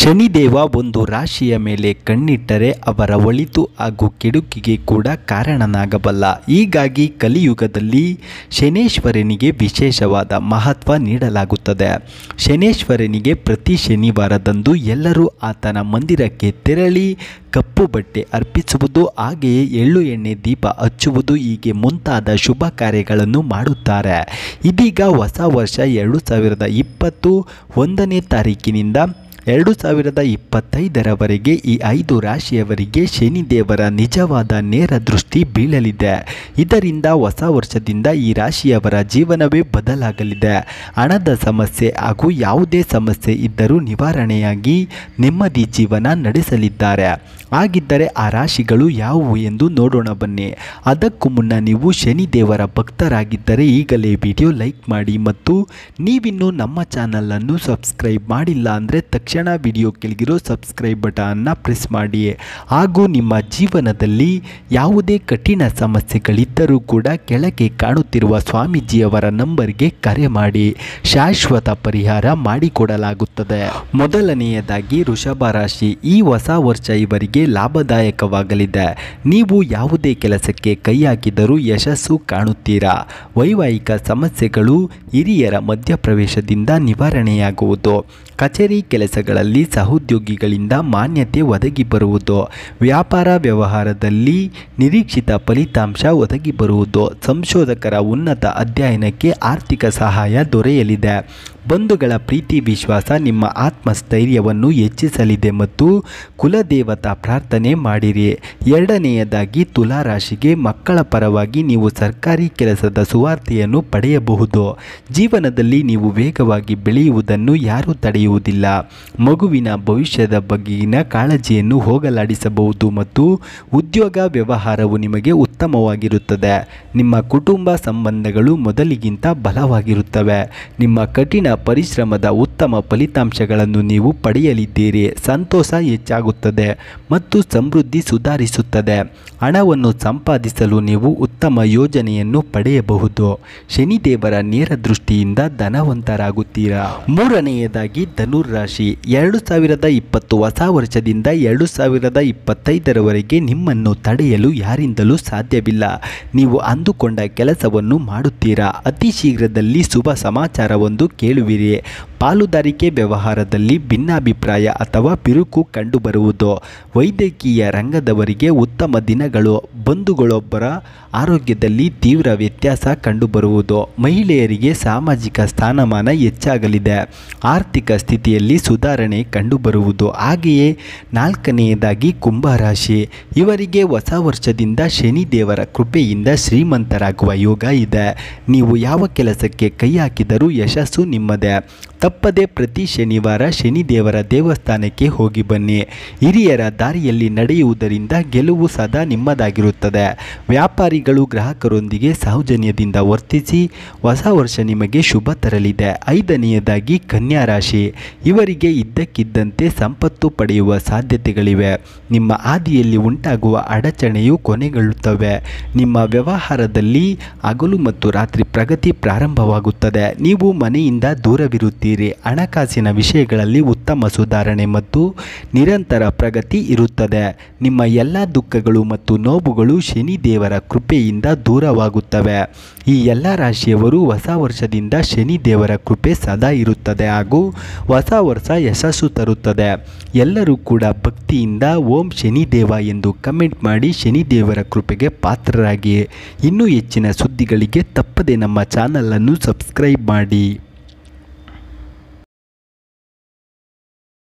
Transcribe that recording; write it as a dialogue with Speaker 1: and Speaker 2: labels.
Speaker 1: ಶನಿದೇವ ಒಂದು ರಾಶಿಯ ಮೇಲೆ ಕಣ್ಣಿಟ್ಟರೆ ಅವರ ಒಳಿತು ಹಾಗೂ ಕೆಡುಕಿಗೆ ಕೂಡ ಕಾರಣನಾಗಬಲ್ಲ ಹೀಗಾಗಿ ಕಲಿಯುಗದಲ್ಲಿ ಶನೇಶ್ವರನಿಗೆ ವಿಶೇಷವಾದ ಮಹತ್ವ ನೀಡಲಾಗುತ್ತದೆ ಶನೇಶ್ವರನಿಗೆ ಪ್ರತಿ ಶನಿವಾರದಂದು ಎಲ್ಲರೂ ಆತನ ಮಂದಿರಕ್ಕೆ ತೆರಳಿ ಕಪ್ಪು ಬಟ್ಟೆ ಅರ್ಪಿಸುವುದು ಹಾಗೆಯೇ ಎಳ್ಳು ಎಣ್ಣೆ ದೀಪ ಹಚ್ಚುವುದು ಹೀಗೆ ಮುಂತಾದ ಶುಭ ಕಾರ್ಯಗಳನ್ನು ಮಾಡುತ್ತಾರೆ ಇದೀಗ ಹೊಸ ವರ್ಷ ಎರಡು ಸಾವಿರದ ಇಪ್ಪತ್ತು ಒಂದನೇ ತಾರೀಕಿನಿಂದ ಎರಡು ಸಾವಿರದ ಇಪ್ಪತ್ತೈದರವರೆಗೆ ಈ ಐದು ರಾಶಿಯವರಿಗೆ ಶನಿದೇವರ ನಿಜವಾದ ನೇರ ದೃಷ್ಟಿ ಬೀಳಲಿದೆ ಇದರಿಂದ ಹೊಸ ವರ್ಷದಿಂದ ಈ ರಾಶಿಯವರ ಜೀವನವೇ ಬದಲಾಗಲಿದೆ ಹಣದ ಸಮಸ್ಯೆ ಹಾಗೂ ಯಾವುದೇ ಸಮಸ್ಯೆ ಇದ್ದರೂ ನಿವಾರಣೆಯಾಗಿ ನೆಮ್ಮದಿ ಜೀವನ ನಡೆಸಲಿದ್ದಾರೆ ಹಾಗಿದ್ದರೆ ಆ ರಾಶಿಗಳು ಯಾವುವು ಎಂದು ನೋಡೋಣ ಬನ್ನಿ ಅದಕ್ಕೂ ಮುನ್ನ ನೀವು ಶನಿದೇವರ ಭಕ್ತರಾಗಿದ್ದರೆ ಈಗಲೇ ವಿಡಿಯೋ ಲೈಕ್ ಮಾಡಿ ಮತ್ತು ನೀವಿನ್ನೂ ನಮ್ಮ ಚಾನಲನ್ನು ಸಬ್ಸ್ಕ್ರೈಬ್ ಮಾಡಿಲ್ಲ ಅಂದರೆ ತಕ್ಷಣ ಕ್ಷಣ ವಿಡಿಯೋ ಕೆಳಗಿರೋ ಸಬ್ಸ್ಕ್ರೈಬ್ ಬಟನ್ನ ಪ್ರೆಸ್ ಮಾಡಿ ಹಾಗೂ ನಿಮ್ಮ ಜೀವನದಲ್ಲಿ ಯಾವುದೇ ಕಠಿಣ ಸಮಸ್ಯೆಗಳಿದ್ದರೂ ಕೂಡ ಕೆಳಗೆ ಕಾಣುತ್ತಿರುವ ಸ್ವಾಮೀಜಿಯವರ ನಂಬರ್ಗೆ ಕರೆ ಮಾಡಿ ಶಾಶ್ವತ ಪರಿಹಾರ ಮಾಡಿಕೊಡಲಾಗುತ್ತದೆ ಮೊದಲನೆಯದಾಗಿ ಋಷಭ ರಾಶಿ ಈ ಹೊಸ ವರ್ಷ ಇವರಿಗೆ ಲಾಭದಾಯಕವಾಗಲಿದೆ ನೀವು ಯಾವುದೇ ಕೆಲಸಕ್ಕೆ ಕೈ ಹಾಕಿದರೂ ಯಶಸ್ಸು ಕಾಣುತ್ತೀರಾ ವೈವಾಹಿಕ ಸಮಸ್ಯೆಗಳು ಹಿರಿಯರ ಮಧ್ಯಪ್ರವೇಶದಿಂದ ನಿವಾರಣೆಯಾಗುವುದು ಕಚೇರಿ ಕೆಲಸ ಕ್ಷೇತ್ರಗಳಲ್ಲಿ ಸಹೋದ್ಯೋಗಿಗಳಿಂದ ಮಾನ್ಯತೆ ಒದಗಿ ಬರುವುದು ವ್ಯಾಪಾರ ವ್ಯವಹಾರದಲ್ಲಿ ನಿರೀಕ್ಷಿತ ಫಲಿತಾಂಶ ಒದಗಿ ಬರುವುದು ಸಂಶೋಧಕರ ಉನ್ನತ ಅಧ್ಯಯನಕ್ಕೆ ಆರ್ಥಿಕ ಸಹಾಯ ದೊರೆಯಲಿದೆ ಬಂಧುಗಳ ಪ್ರೀತಿ ವಿಶ್ವಾಸ ನಿಮ್ಮ ಆತ್ಮಸ್ಥೈರ್ಯವನ್ನು ಹೆಚ್ಚಿಸಲಿದೆ ಮತ್ತು ಕುಲದೇವತಾ ಪ್ರಾರ್ಥನೆ ಮಾಡಿರಿ ಎರಡನೆಯದಾಗಿ ತುಲಾರಾಶಿಗೆ ಮಕ್ಕಳ ಪರವಾಗಿ ನೀವು ಸರ್ಕಾರಿ ಕೆಲಸದ ಸುವಾರ್ತೆಯನ್ನು ಪಡೆಯಬಹುದು ಜೀವನದಲ್ಲಿ ನೀವು ವೇಗವಾಗಿ ಬೆಳೆಯುವುದನ್ನು ಯಾರೂ ತಡೆಯುವುದಿಲ್ಲ ಮಗುವಿನ ಭವಿಷ್ಯದ ಬಗೆಗಿನ ಕಾಳಜಿಯನ್ನು ಹೋಗಲಾಡಿಸಬಹುದು ಮತ್ತು ಉದ್ಯೋಗ ವ್ಯವಹಾರವು ನಿಮಗೆ ಉತ್ತಮವಾಗಿರುತ್ತದೆ ನಿಮ್ಮ ಕುಟುಂಬ ಸಂಬಂಧಗಳು ಮೊದಲಿಗಿಂತ ಬಲವಾಗಿರುತ್ತವೆ ನಿಮ್ಮ ಕಠಿಣ ಪರಿಶ್ರಮದ ಉತ್ತಮ ಫಲಿತಾಂಶಗಳನ್ನು ನೀವು ಪಡೆಯಲಿದ್ದೀರಿ ಸಂತೋಷ ಹೆಚ್ಚಾಗುತ್ತದೆ ಮತ್ತು ಸಮೃದ್ಧಿ ಸುಧಾರಿಸುತ್ತದೆ ಹಣವನ್ನು ಸಂಪಾದಿಸಲು ನೀವು ಉತ್ತಮ ಯೋಜನೆಯನ್ನು ಪಡೆಯಬಹುದು ಶನಿದೇವರ ನೇರ ದೃಷ್ಟಿಯಿಂದ ಧನವಂತರಾಗುತ್ತೀರಾ ಮೂರನೆಯದಾಗಿ ಧನುರ್ ರಾಶಿ ಎರಡು ಸಾವಿರದ ಇಪ್ಪತ್ತು ಹೊಸ ವರ್ಷದಿಂದ ಎರಡು ಸಾವಿರದ ಇಪ್ಪತ್ತೈದರವರೆಗೆ ನಿಮ್ಮನ್ನು ತಡೆಯಲು ಯಾರಿಂದಲೂ ಸಾಧ್ಯವಿಲ್ಲ ನೀವು ಅಂದುಕೊಂಡ ಕೆಲಸವನ್ನು ಮಾಡುತ್ತೀರಾ ಅತಿ ಶೀಘ್ರದಲ್ಲಿ ಶುಭ ಸಮಾಚಾರವೊಂದು ಕೇಳುವಿರಿ ಪಾಲುದಾರಿಕೆ ವ್ಯವಹಾರದಲ್ಲಿ ಭಿನ್ನಾಭಿಪ್ರಾಯ ಅಥವಾ ಬಿರುಕು ಕಂಡುಬರುವುದು ವೈದ್ಯಕೀಯ ರಂಗದವರಿಗೆ ಉತ್ತಮ ದಿನಗಳು ಬಂಧುಗಳೊಬ್ಬರ ಆರೋಗ್ಯದಲ್ಲಿ ತೀವ್ರ ವ್ಯತ್ಯಾಸ ಕಂಡುಬರುವುದು ಮಹಿಳೆಯರಿಗೆ ಸಾಮಾಜಿಕ ಸ್ಥಾನಮಾನ ಹೆಚ್ಚಾಗಲಿದೆ ಆರ್ಥಿಕ ಸ್ಥಿತಿಯಲ್ಲಿ ಸುಧಾರಣೆ ಸುಧಾರಣೆ ಕಂಡುಬರುವುದು ಹಾಗೆಯೇ ನಾಲ್ಕನೆಯದಾಗಿ ಕುಂಭರಾಶಿ ಇವರಿಗೆ ಹೊಸ ವರ್ಷದಿಂದ ಶನಿ ದೇವರ ಕೃಪೆಯಿಂದ ಶ್ರೀಮಂತರಾಗುವ ಯೋಗ ಇದೆ ನೀವು ಯಾವ ಕೆಲಸಕ್ಕೆ ಕೈ ಹಾಕಿದರೂ ಯಶಸ್ಸು ನಿಮ್ಮದೇ ತಪ್ಪದೆ ಪ್ರತಿ ಶನಿವಾರ ಶನಿದೇವರ ದೇವಸ್ಥಾನಕ್ಕೆ ಹೋಗಿ ಬನ್ನಿ ಹಿರಿಯರ ದಾರಿಯಲ್ಲಿ ನಡೆಯುವುದರಿಂದ ಗೆಲುವು ಸದಾ ನಿಮ್ಮದಾಗಿರುತ್ತದೆ ವ್ಯಾಪಾರಿಗಳು ಗ್ರಾಹಕರೊಂದಿಗೆ ಸೌಜನ್ಯದಿಂದ ವರ್ತಿಸಿ ಹೊಸ ವರ್ಷ ನಿಮಗೆ ಶುಭ ತರಲಿದೆ ಐದನೆಯದಾಗಿ ಕನ್ಯಾ ರಾಶಿ ಇವರಿಗೆ ಇದ್ದಕ್ಕಿದ್ದಂತೆ ಸಂಪತ್ತು ಪಡೆಯುವ ಸಾಧ್ಯತೆಗಳಿವೆ ನಿಮ್ಮ ಆದಿಯಲ್ಲಿ ಉಂಟಾಗುವ ಅಡಚಣೆಯು ಕೊನೆಗೊಳ್ಳುತ್ತವೆ ನಿಮ್ಮ ವ್ಯವಹಾರದಲ್ಲಿ ಹಗಲು ಮತ್ತು ರಾತ್ರಿ ಪ್ರಗತಿ ಪ್ರಾರಂಭವಾಗುತ್ತದೆ ನೀವು ಮನೆಯಿಂದ ದೂರವಿರುತ್ತೀರಿ ತಿಳಿದಿರಿ ಹಣಕಾಸಿನ ವಿಷಯಗಳಲ್ಲಿ ಉತ್ತಮ ಸುಧಾರಣೆ ಮತ್ತು ನಿರಂತರ ಪ್ರಗತಿ ಇರುತ್ತದೆ ನಿಮ್ಮ ಎಲ್ಲ ದುಃಖಗಳು ಮತ್ತು ನೋವುಗಳು ಶನಿ ದೇವರ ಕೃಪೆಯಿಂದ ದೂರವಾಗುತ್ತವೆ ಈ ಎಲ್ಲ ರಾಶಿಯವರು ಹೊಸ ವರ್ಷದಿಂದ ಶನಿ ದೇವರ ಕೃಪೆ ಸದಾ ಇರುತ್ತದೆ ಹಾಗೂ ಹೊಸ ವರ್ಷ ಯಶಸ್ಸು ತರುತ್ತದೆ ಎಲ್ಲರೂ ಕೂಡ ಭಕ್ತಿಯಿಂದ ಓಂ ಶನಿದೇವ ಎಂದು ಕಮೆಂಟ್ ಮಾಡಿ ಶನಿದೇವರ ಕೃಪೆಗೆ ಪಾತ್ರರಾಗಿ ಇನ್ನೂ ಹೆಚ್ಚಿನ ಸುದ್ದಿಗಳಿಗೆ ತಪ್ಪದೆ ನಮ್ಮ ಚಾನಲನ್ನು ಸಬ್ಸ್ಕ್ರೈಬ್ ಮಾಡಿ